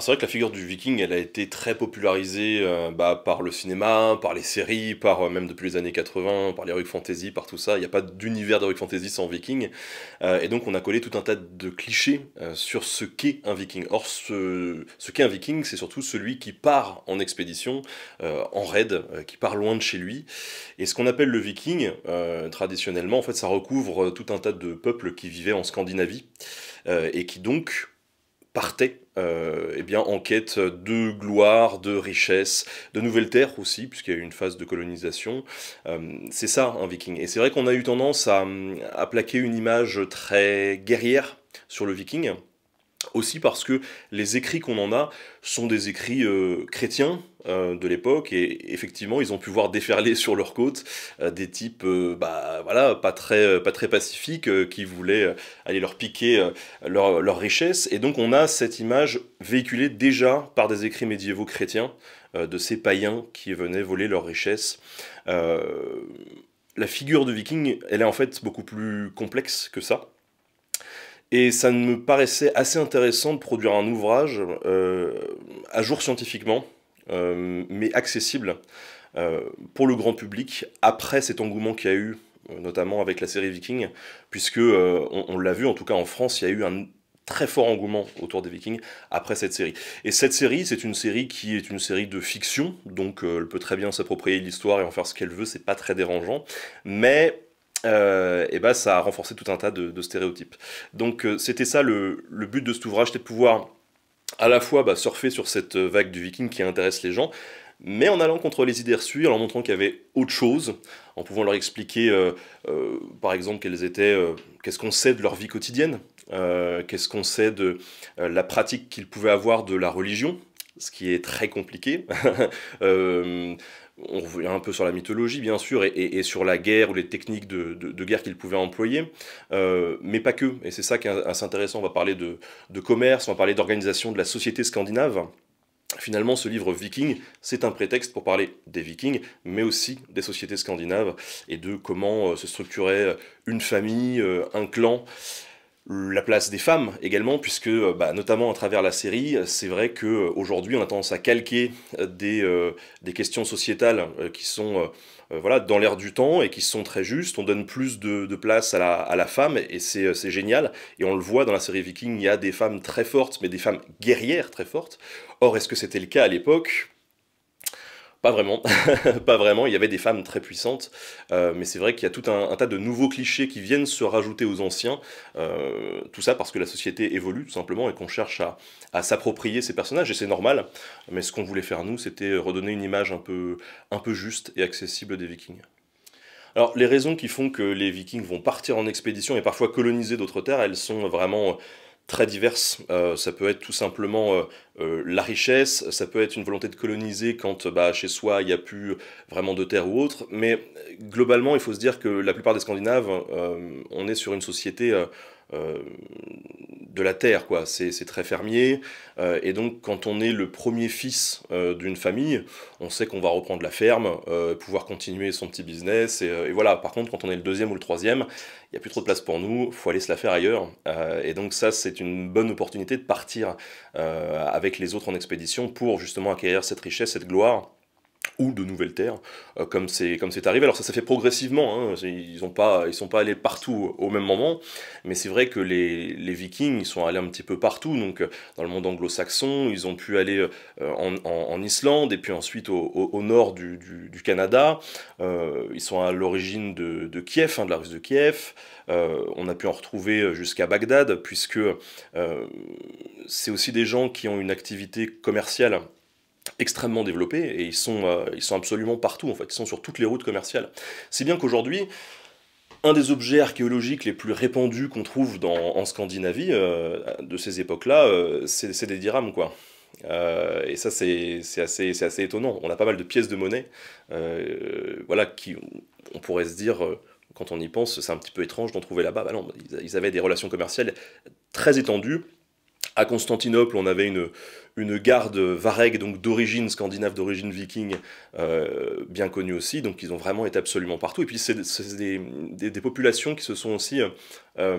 c'est vrai que la figure du viking, elle a été très popularisée euh, bah, par le cinéma, par les séries, par euh, même depuis les années 80, par les l'heroic fantasy, par tout ça. Il n'y a pas d'univers de d'heroic fantasy sans viking. Euh, et donc on a collé tout un tas de clichés sur ce qu'est un viking. Or ce, ce qu'est un viking, c'est surtout celui qui part en expédition, en raid, qui part loin de chez lui. Et ce qu'on appelle le viking, traditionnellement, en fait ça recouvre tout un tas de peuples qui vivaient en Scandinavie et qui donc partaient euh, eh bien, en quête de gloire, de richesse, de nouvelles terres aussi, puisqu'il y a eu une phase de colonisation. Euh, c'est ça, un viking. Et c'est vrai qu'on a eu tendance à plaquer une image très guerrière sur le viking aussi parce que les écrits qu'on en a sont des écrits euh, chrétiens euh, de l'époque et effectivement ils ont pu voir déferler sur leurs côtes euh, des types bah, pas très pacifiques qui voulaient aller leur piquer leur, leur, richesse et donc on a cette image véhiculée déjà par des écrits médiévaux chrétiens de ces païens qui venaient voler leur richesse la figure de viking elle est en fait beaucoup plus complexe que ça et ça me paraissait assez intéressant de produire un ouvrage euh, à jour scientifiquement, euh, mais accessible euh, pour le grand public après cet engouement qu'il y a eu notamment avec la série Vikings, puisque on, l'a vu, en tout cas en France, il y a eu un très fort engouement autour des Vikings après cette série. Et cette série, c'est une série qui est une série de fiction, donc elle peut très bien s'approprier l'histoire et en faire ce qu'elle veut, c'est pas très dérangeant, mais euh, et ben ça a renforcé tout un tas de, stéréotypes. Donc euh, c'était ça le, but de cet ouvrage, c'était de pouvoir à la fois bah, surfer sur cette vague du viking qui intéresse les gens, mais en allant contre les idées reçues, en leur montrant qu'il y avait autre chose, en pouvant leur expliquer euh, par exemple quelles étaient, qu'est-ce qu'on sait de leur vie quotidienne, qu'est-ce qu'on sait de la pratique qu'ils pouvaient avoir de la religion, ce qui est très compliqué. on revient un peu sur la mythologie, bien sûr, et, sur la guerre ou les techniques de, guerre qu'ils pouvaient employer, euh, mais pas que. Et c'est ça qui est assez intéressant. On va parler de, de commerce, on va parler d'organisation de la société scandinave. Finalement, ce livre viking, c'est un prétexte pour parler des vikings, mais aussi des sociétés scandinaves et de comment euh, se structurait une famille, euh, un clan la place des femmes également, puisque euh, bah, notamment à travers la série, euh, c'est vrai que euh, aujourd'hui on a tendance à calquer des, questions sociétales qui sont voilà, dans l'air du temps et qui sont très justes. On donne plus de, place à la, femme et c'est génial. Et on le voit dans la série Viking, il y a des femmes très fortes, mais des femmes guerrières très fortes. Or, est-ce que c'était le cas à l'époque pas vraiment, pas vraiment. Il y avait des femmes très puissantes, euh, mais c'est vrai qu'il y a tout un, tas de nouveaux clichés qui viennent se rajouter aux anciens. Euh, tout ça parce que la société évolue tout simplement et qu'on cherche à, s'approprier ces personnages et c'est normal. Mais ce qu'on voulait faire nous, c'était redonner une image un peu, un peu juste et accessible des Vikings. Alors, les raisons qui font que les Vikings vont partir en expédition et parfois coloniser d'autres terres, elles sont vraiment très diverses. Euh, ça peut être tout simplement euh, euh, la richesse, ça peut être une volonté de coloniser quand bah, chez soi il n'y a plus vraiment de terre ou autre, mais globalement il faut se dire que la plupart des Scandinaves, on est sur une société de la terre, quoi. C'est très fermier. Euh, et donc, quand on est le premier fils euh, d'une famille, on sait qu'on va reprendre la ferme, euh, pouvoir continuer son petit business. Et, voilà. Par contre, quand on est le deuxième ou le troisième, il n'y a plus trop de place pour nous. Faut aller se la faire ailleurs. et donc, ça, c'est une bonne opportunité de partir avec les autres en expédition pour justement acquérir cette richesse, cette gloire ou de nouvelles terres, euh, comme c'est comme c'est arrivé. Alors ça ça fait progressivement, hein. ils ont pas ils sont pas allés partout au même moment, mais c'est vrai que les, les, Vikings ils sont allés un petit peu partout, donc euh, dans le monde anglo-saxon, ils ont pu aller euh, en, en, Islande et puis ensuite au, nord du, du, Canada. ils sont à l'origine de, de, Kiev, hein, de la Russe de Kiev. on a pu en retrouver jusqu'à Bagdad, puisque c'est aussi des gens qui ont une activité commerciale extrêmement développés et ils sont, euh, ils sont absolument partout en fait, ils sont sur toutes les routes commerciales. Si bien qu'aujourd'hui, un des objets archéologiques les plus répandus qu'on trouve en Scandinavie euh, de ces époques-là, euh, c'est des dirhams quoi. et ça, c'est assez, assez, étonnant. On a pas mal de pièces de monnaie, voilà, qui, on pourrait se dire, quand on y pense, c'est un petit peu étrange d'en trouver là-bas. Bah non, ils, avaient des relations commerciales très étendues, à Constantinople, on avait une, garde varègue, donc d'origine scandinave, d'origine viking, euh, bien connue aussi. Donc ils ont vraiment été absolument partout. Et puis c'est des, populations qui se sont aussi euh, euh,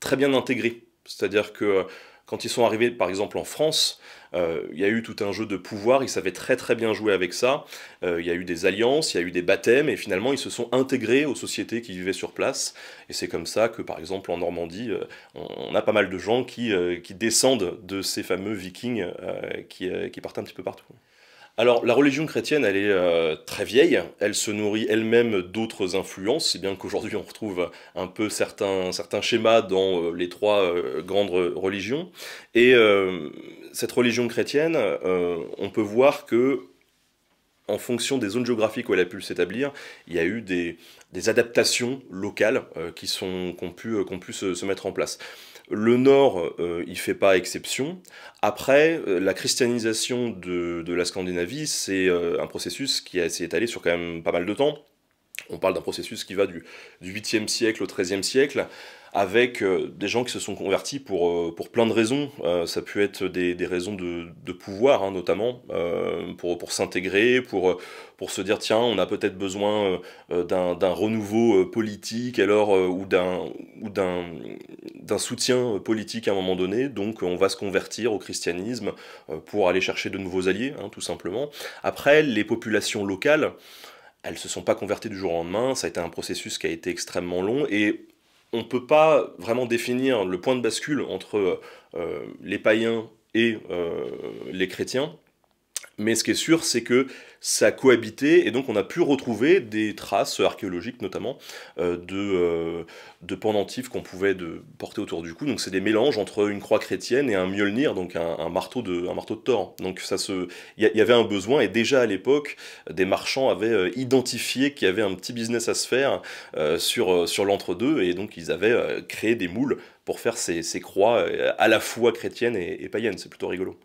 très bien intégrées. C'est-à-dire que quand ils sont arrivés, par exemple, en France, euh, il y a eu tout un jeu de pouvoir, ils savaient très très bien jouer avec ça. Euh, il y a eu des alliances, il y a eu des baptêmes, et finalement ils se sont intégrés aux sociétés qui vivaient sur place. Et c'est comme ça que, par exemple, en Normandie, euh, on, a pas mal de gens qui, descendent de ces fameux vikings qui, partent un petit peu partout. Alors, la religion chrétienne, elle est euh, très vieille. Elle se nourrit elle-même d'autres influences, si bien qu'aujourd'hui on retrouve un peu certains, schémas dans euh, les trois euh, grandes religions. Et cette religion chrétienne, on peut voir que en fonction des zones géographiques où elle a pu s'établir, il y a eu des, adaptations locales qui, ont pu, se mettre en place. Le Nord, euh, il fait pas exception. Après, euh, la christianisation de, la Scandinavie, c'est euh, un processus qui s'est étalé sur quand même pas mal de temps. On parle d'un processus qui va du, du 8e siècle au 13e siècle avec euh, des gens qui se sont convertis pour, euh, pour plein de raisons. Euh, ça pu être des, des raisons de, de pouvoir, hein, notamment, pour, pour s'intégrer, pour, pour se dire, tiens, on a peut-être besoin d'un renouveau politique alors, ou d'un soutien politique à un moment donné, donc on va se convertir au christianisme pour aller chercher de nouveaux alliés, hein, tout simplement. Après, les populations locales, elles se sont pas converties du jour au lendemain, ça a été un processus qui a été extrêmement long, et on ne peut pas vraiment définir le point de bascule entre euh, euh, les païens et euh, les chrétiens, mais ce qui est sûr, c'est que ça cohabitait et donc on a pu retrouver des traces archéologiques notamment euh, euh, de, pendentifs qu'on pouvait porter autour du cou. Donc c'est des mélanges entre une croix chrétienne et un mjolnir, donc un, marteau de un marteau de Thor. Donc il y, avait un besoin et déjà à l'époque, des marchands avaient euh, identifié qu'il y avait un petit business à se faire sur l'entre-deux et donc ils avaient créé des moules pour faire ces, croix à la fois chrétiennes et païennes. C'est plutôt rigolo.